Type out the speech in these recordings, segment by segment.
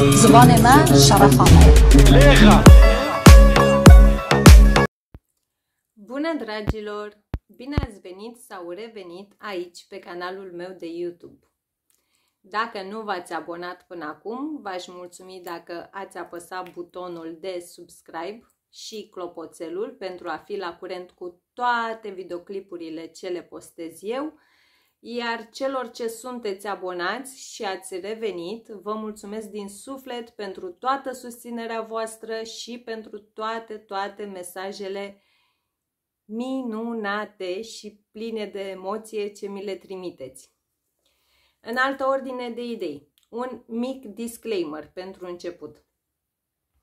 Zvonê me șerefa Bună dragilor! Bine ați venit sau revenit aici pe canalul meu de YouTube. Dacă nu v-ați abonat până acum, v-aș mulțumi dacă ați apăsat butonul de subscribe și clopoțelul pentru a fi la curent cu toate videoclipurile ce le postez eu iar celor ce sunteți abonați și ați revenit, vă mulțumesc din suflet pentru toată susținerea voastră și pentru toate, toate mesajele minunate și pline de emoție ce mi le trimiteți. În altă ordine de idei, un mic disclaimer pentru început.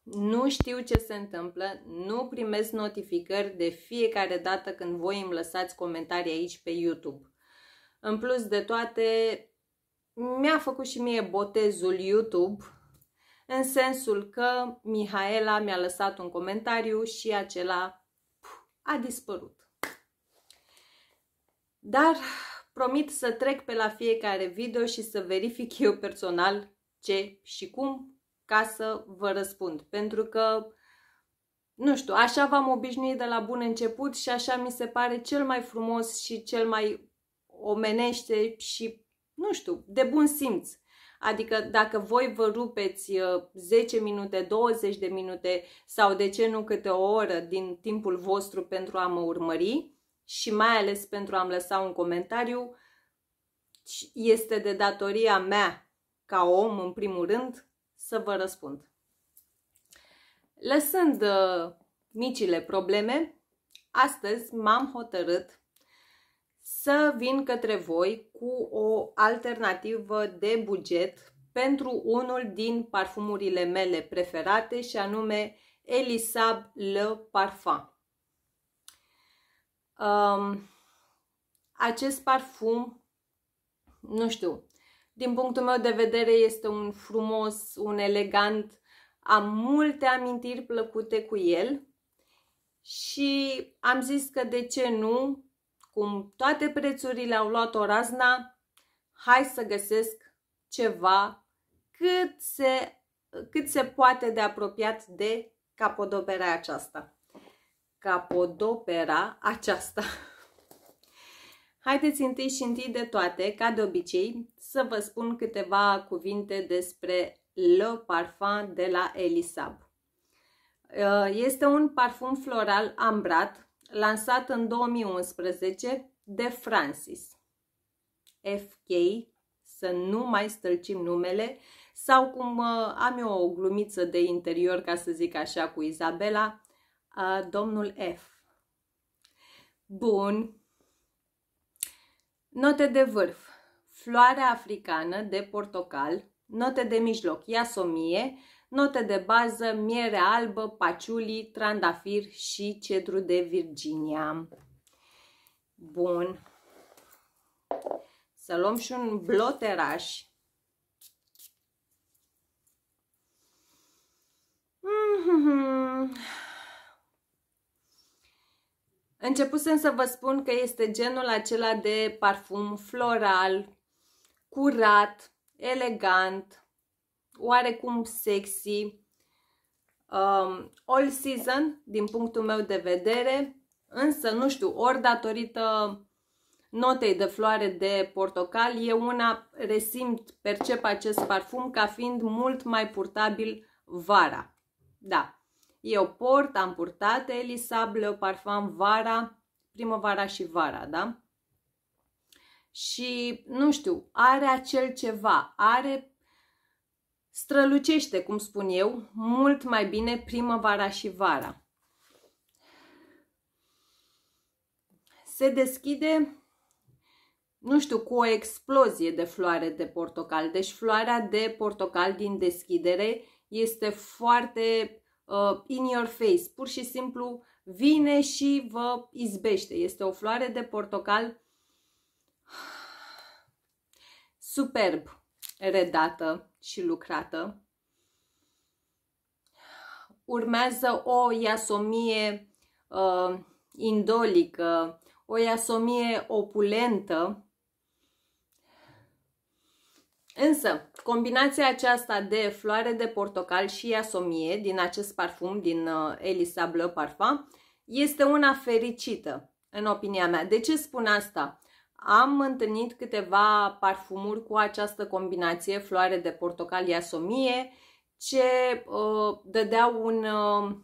Nu știu ce se întâmplă, nu primesc notificări de fiecare dată când voi îmi lăsați comentarii aici pe YouTube. În plus de toate, mi-a făcut și mie botezul YouTube, în sensul că Mihaela mi-a lăsat un comentariu și acela a dispărut. Dar promit să trec pe la fiecare video și să verific eu personal ce și cum ca să vă răspund. Pentru că, nu știu, așa v-am obișnuit de la bun început și așa mi se pare cel mai frumos și cel mai omenește și, nu știu, de bun simț. Adică dacă voi vă rupeți 10 uh, minute, 20 de minute sau de ce nu câte o oră din timpul vostru pentru a mă urmări și mai ales pentru a-mi lăsa un comentariu, este de datoria mea ca om, în primul rând, să vă răspund. Lăsând uh, micile probleme, astăzi m-am hotărât să vin către voi cu o alternativă de buget pentru unul din parfumurile mele preferate și anume Elisab Le Parfum. Um, acest parfum, nu știu, din punctul meu de vedere este un frumos, un elegant, am multe amintiri plăcute cu el și am zis că de ce nu cum toate prețurile au luat o razna, hai să găsesc ceva cât se, cât se poate de apropiat de capodopera aceasta. Capodopera aceasta. Haideți întâi și întâi de toate, ca de obicei, să vă spun câteva cuvinte despre Le Parfum de la Elisab. Este un parfum floral ambrat lansat în 2011 de Francis. FK, să nu mai stălcim numele, sau cum uh, am eu o glumiță de interior, ca să zic așa, cu Izabela, uh, domnul F. Bun. Note de vârf. Floarea africană de portocal, note de mijloc, iasomie, Note de bază, miere albă, paciuli, trandafir și cedru de Virginia. Bun. Să luăm și un bloteraș. Mm -hmm. Începusem să vă spun că este genul acela de parfum floral, curat, elegant, oarecum sexy, um, all season din punctul meu de vedere, însă nu știu, ori datorită notei de floare de portocal, eu una resimt, percep acest parfum ca fiind mult mai purtabil vara. Da, eu port, am purtat Elisab Leo Parfum vara, primăvara și vara, da? Și, nu știu, are acel ceva, are Strălucește, cum spun eu, mult mai bine primăvara și vara. Se deschide, nu știu, cu o explozie de floare de portocal. Deci floarea de portocal din deschidere este foarte uh, in your face. Pur și simplu vine și vă izbește. Este o floare de portocal superb redată și lucrată. Urmează o iasomie uh, indolică, o iasomie opulentă. Însă, combinația aceasta de floare de portocal și iasomie din acest parfum, din uh, Elisa Bleu Parfum, este una fericită, în opinia mea. De ce spun asta? Am întâlnit câteva parfumuri cu această combinație floare de portocalie iasomie, ce uh, dădeau un uh,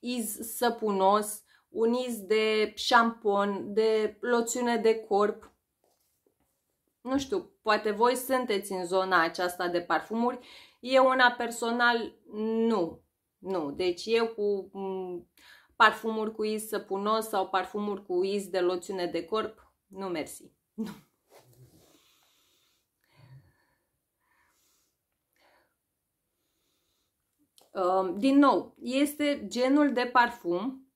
iz săpunos, un iz de șampon, de loțiune de corp. Nu știu, poate voi sunteți în zona aceasta de parfumuri. Eu una personal nu. Nu, deci eu cu parfumuri cu iz săpunos sau parfumuri cu iz de loțiune de corp, nu mersi. Nu. Um, din nou, este genul de parfum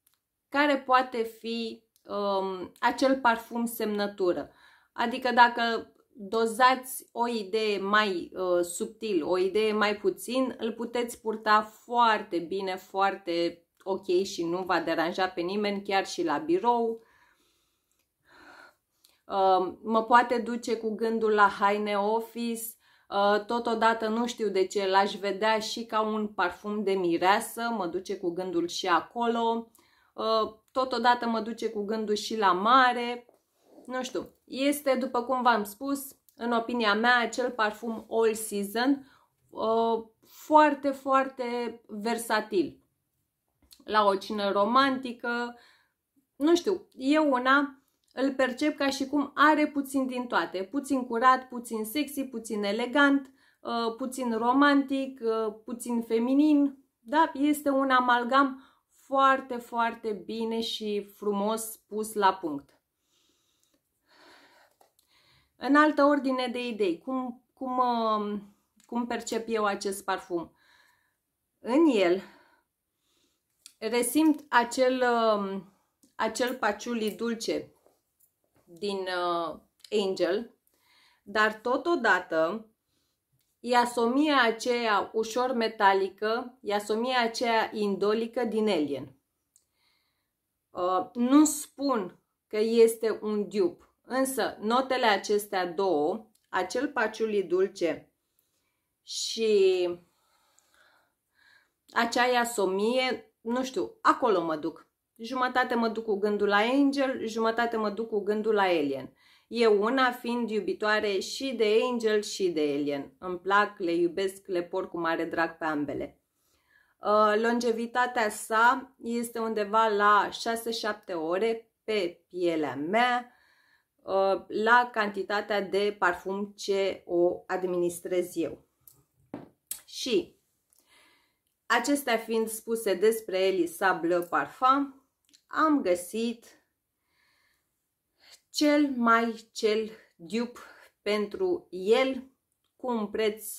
care poate fi um, acel parfum semnătură. Adică dacă dozați o idee mai uh, subtil, o idee mai puțin, îl puteți purta foarte bine, foarte ok și nu va deranja pe nimeni, chiar și la birou, mă poate duce cu gândul la haine office, totodată nu știu de ce l-aș vedea și ca un parfum de mireasă, mă duce cu gândul și acolo, totodată mă duce cu gândul și la mare, nu știu, este după cum v-am spus, în opinia mea, acel parfum all season, foarte, foarte versatil. La o cină romantică, nu știu, eu una îl percep ca și cum are puțin din toate. Puțin curat, puțin sexy, puțin elegant, uh, puțin romantic, uh, puțin feminin. Da, este un amalgam foarte, foarte bine și frumos pus la punct. În altă ordine de idei, cum, cum, uh, cum percep eu acest parfum? În el resimt acel, acel paciuli dulce din uh, Angel, dar totodată iasomia aceea ușor metalică, iasomia aceea indolică din Alien. Uh, nu spun că este un dup, însă notele acestea două, acel paciulii dulce și acea iasomie, nu știu, acolo mă duc jumătate mă duc cu gândul la Angel, jumătate mă duc cu gândul la Alien. Eu una fiind iubitoare și de Angel și de Alien. Îmi plac, le iubesc, le por cu mare drag pe ambele. Uh, longevitatea sa este undeva la 6-7 ore pe pielea mea, uh, la cantitatea de parfum ce o administrez eu. Și Acestea fiind spuse despre Elisa Bleu Parfum, am găsit cel mai cel dup pentru el cu un preț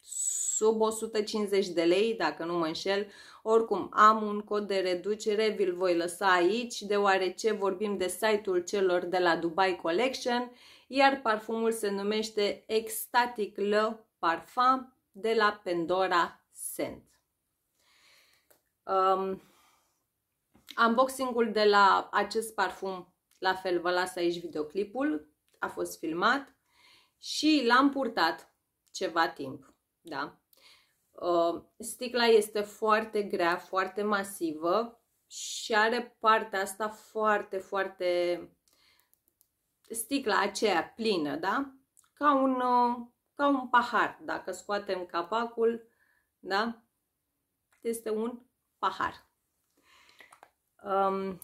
sub 150 de lei, dacă nu mă înșel. Oricum, am un cod de reducere, vi-l voi lăsa aici, deoarece vorbim de site-ul celor de la Dubai Collection, iar parfumul se numește Ecstatic Le Parfum de la Pandora Scent. Um, Unboxing-ul de la acest parfum, la fel vă las aici videoclipul, a fost filmat și l-am purtat ceva timp, da? Uh, sticla este foarte grea, foarte masivă și are partea asta foarte, foarte sticla aceea plină, da? Ca un, uh, ca un pahar, dacă scoatem capacul, da? Este un pahar. Um,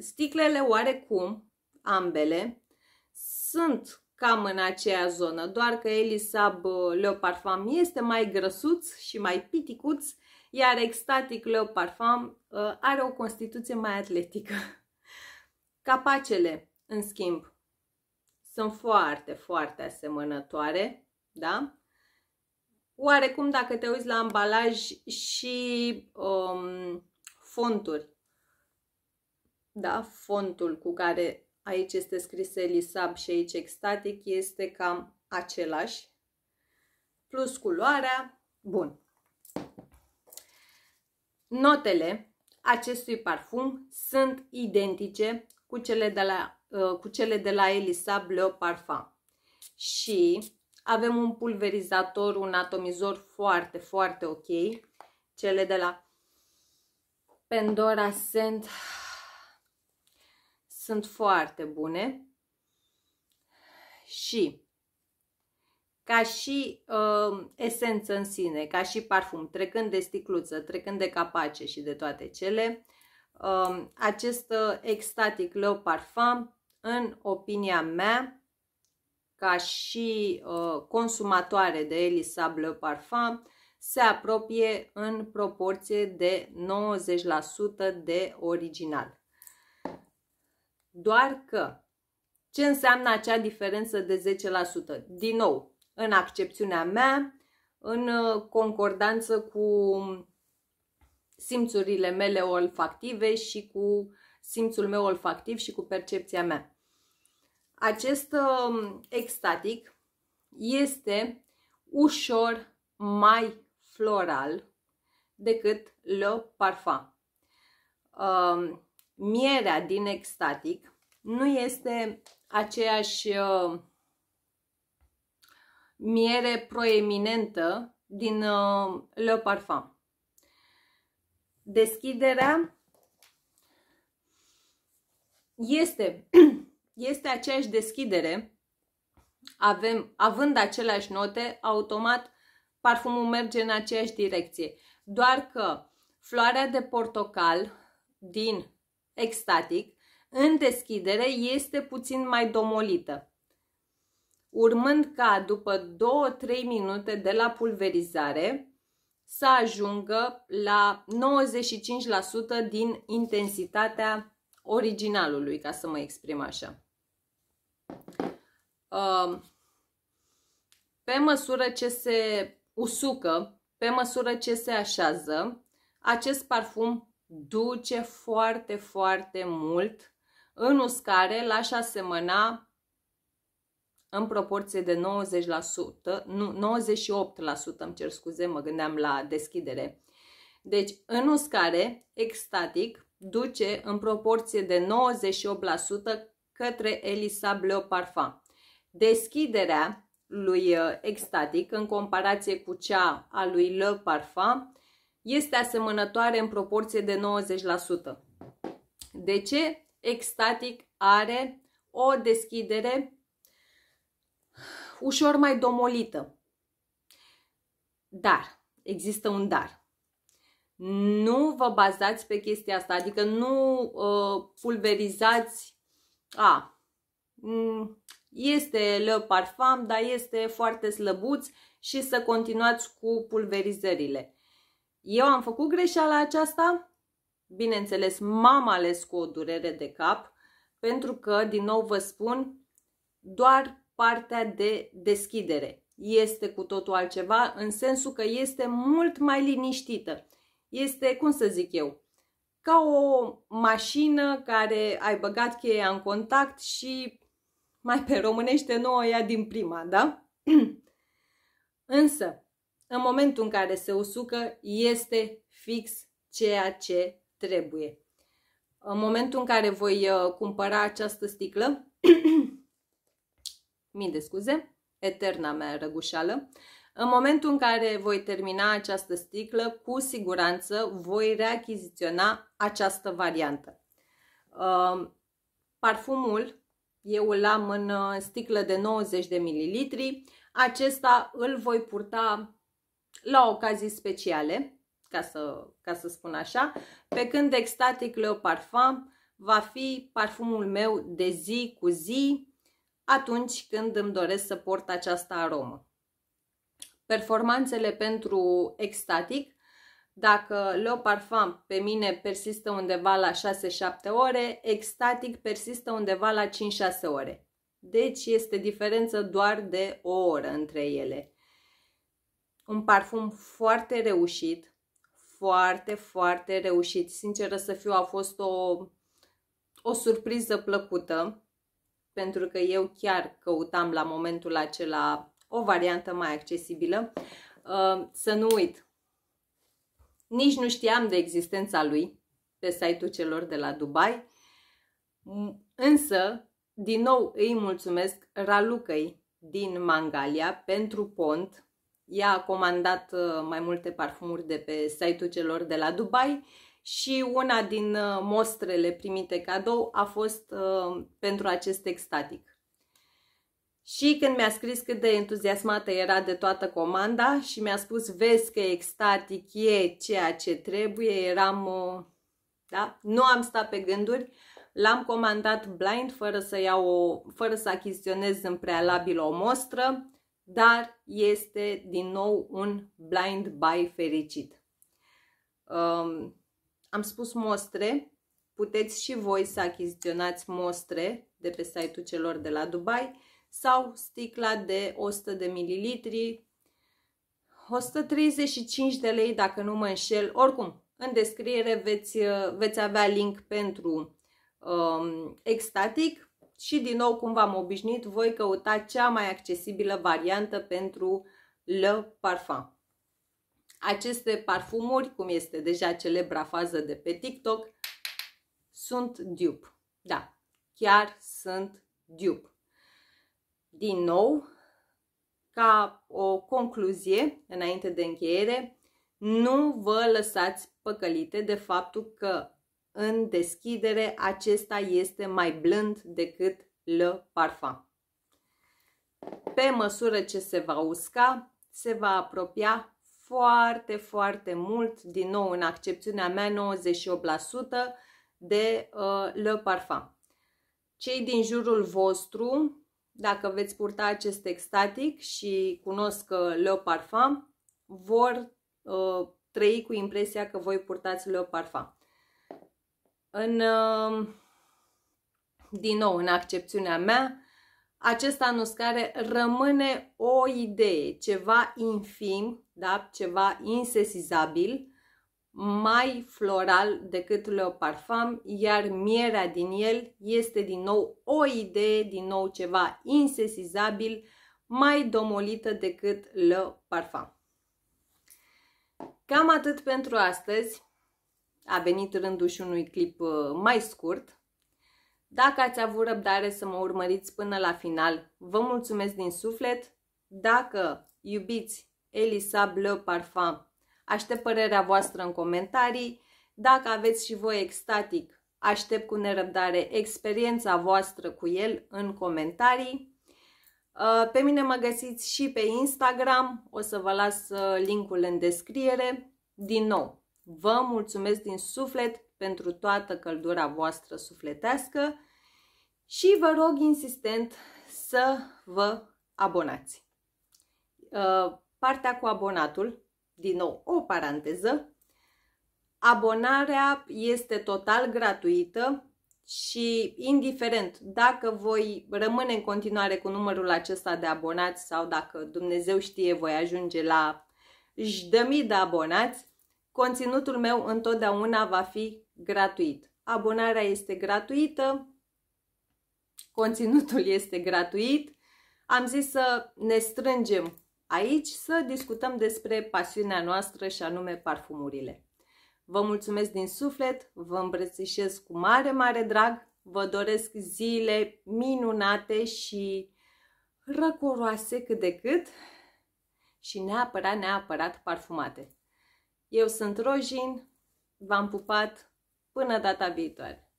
sticlele oarecum, ambele, sunt cam în aceea zonă, doar că Elisab uh, Leo Parfum este mai grăsuț și mai piticuț, iar Ecstatic Leo Parfum uh, are o constituție mai atletică. Capacele, în schimb, sunt foarte, foarte asemănătoare, da? Oarecum, dacă te uiți la ambalaj și um, fonturi da? fontul cu care aici este scris elisab și aici extatic este cam același, plus culoarea, bun. Notele acestui parfum sunt identice cu cele de la, uh, cu cele de la Elisab Leo Parfum și avem un pulverizator, un atomizor foarte, foarte ok, cele de la Pandora Scent sunt foarte bune și ca și uh, esență în sine, ca și parfum, trecând de sticluță, trecând de capace și de toate cele, uh, acest uh, Ecstatic Leo Parfum, în opinia mea, ca și uh, consumatoare de Elisa Leo Parfum, se apropie în proporție de 90% de original. Doar că ce înseamnă acea diferență de 10%? Din nou, în accepțiunea mea, în uh, concordanță cu simțurile mele olfactive și cu simțul meu olfactiv și cu percepția mea. Acest um, extatic este ușor mai floral decât le parfum. Um, mierea din extatic nu este aceeași uh, miere proeminentă din uh, Le Parfum. Deschiderea este, este aceeași deschidere, avem, având aceleași note, automat parfumul merge în aceeași direcție. Doar că floarea de portocal din extatic, în deschidere este puțin mai domolită. Urmând ca după 2-3 minute de la pulverizare să ajungă la 95% din intensitatea originalului, ca să mă exprim așa. Pe măsură ce se usucă, pe măsură ce se așează, acest parfum duce foarte, foarte mult în uscare, l-aș asemăna în proporție de 90%, nu, 98%, îmi cer scuze, mă gândeam la deschidere. Deci, în uscare, extatic, duce în proporție de 98% către Elisa Bleu Parfum. Deschiderea lui uh, extatic, în comparație cu cea a lui Le Parfum, este asemănătoare în proporție de 90%. De ce? Extatic are o deschidere ușor mai domolită. Dar, există un dar nu vă bazați pe chestia asta, adică nu uh, pulverizați a, este le parfum, dar este foarte slăbuț și să continuați cu pulverizările. Eu am făcut greșeala aceasta? Bineînțeles, m-am ales cu o durere de cap, pentru că, din nou vă spun, doar partea de deschidere este cu totul altceva, în sensul că este mult mai liniștită. Este, cum să zic eu, ca o mașină care ai băgat cheia în contact și mai pe românește nu o ia din prima, da? Însă, în momentul în care se usucă, este fix ceea ce trebuie. În momentul în care voi uh, cumpăra această sticlă, mi de scuze, eterna mea răgușală, în momentul în care voi termina această sticlă, cu siguranță voi reachiziționa această variantă. Um, parfumul, eu îl am în uh, sticlă de 90 de ml, acesta îl voi purta la ocazii speciale, ca să, ca să spun așa, pe când Ecstatic Leo Parfum va fi parfumul meu de zi cu zi atunci când îmi doresc să port această aromă. Performanțele pentru Ecstatic dacă Leo Parfum pe mine persistă undeva la 6-7 ore, Ecstatic persistă undeva la 5-6 ore. Deci este diferență doar de o oră între ele un parfum foarte reușit, foarte, foarte reușit. Sinceră să fiu, a fost o, o surpriză plăcută, pentru că eu chiar căutam la momentul acela o variantă mai accesibilă. Uh, să nu uit, nici nu știam de existența lui pe site-ul celor de la Dubai, însă, din nou, îi mulțumesc Ralucăi din Mangalia pentru pont, ea a comandat uh, mai multe parfumuri de pe site-ul celor de la Dubai și una din uh, mostrele primite cadou a fost uh, pentru acest extatic. Și când mi-a scris cât de entuziasmată era de toată comanda și mi-a spus, vezi că extatic e ceea ce trebuie, eram, uh, da? Nu am stat pe gânduri, l-am comandat blind fără să, iau o, fără să achiziționez în prealabil o mostră, dar este din nou un blind buy fericit. Um, am spus mostre, puteți și voi să achiziționați mostre de pe site-ul celor de la Dubai sau sticla de 100 de mililitri, 135 de lei dacă nu mă înșel. Oricum, în descriere veți, uh, veți avea link pentru um, extatic și din nou, cum v-am obișnuit, voi căuta cea mai accesibilă variantă pentru Le Parfum. Aceste parfumuri, cum este deja celebra fază de pe TikTok, sunt dupe. Da, chiar sunt dupe. Din nou, ca o concluzie, înainte de încheiere, nu vă lăsați păcălite de faptul că în deschidere, acesta este mai blând decât le parfum. Pe măsură ce se va usca, se va apropia foarte, foarte mult, din nou în accepțiunea mea 98% de uh, le parfum. Cei din jurul vostru, dacă veți purta acest extatic și cunosc că uh, le parfum, vor uh, trăi cu impresia că voi purtați le parfum. În, um, din nou, în accepțiunea mea, acest anus care rămâne o idee, ceva infim, da? ceva insesizabil, mai floral decât leoparfam, iar mierea din el este din nou o idee, din nou ceva insesizabil, mai domolită decât le parfum. Cam atât pentru astăzi a venit rândul și unui clip uh, mai scurt. Dacă ați avut răbdare să mă urmăriți până la final, vă mulțumesc din suflet. Dacă iubiți Elisa Bleu Parfum, aștept părerea voastră în comentarii. Dacă aveți și voi extatic, aștept cu nerăbdare experiența voastră cu el în comentarii. Uh, pe mine mă găsiți și pe Instagram, o să vă las uh, linkul în descriere. Din nou, Vă mulțumesc din suflet pentru toată căldura voastră sufletească și vă rog insistent să vă abonați. Uh, partea cu abonatul, din nou o paranteză, abonarea este total gratuită și indiferent dacă voi rămâne în continuare cu numărul acesta de abonați sau dacă Dumnezeu știe voi ajunge la jdămii de abonați, Conținutul meu întotdeauna va fi gratuit. Abonarea este gratuită, conținutul este gratuit. Am zis să ne strângem aici să discutăm despre pasiunea noastră și anume parfumurile. Vă mulțumesc din suflet, vă îmbrățișez cu mare, mare drag, vă doresc zile minunate și răcoroase cât de cât și neapărat, neapărat parfumate. Eu sunt Rojin, v-am pupat, până data viitoare!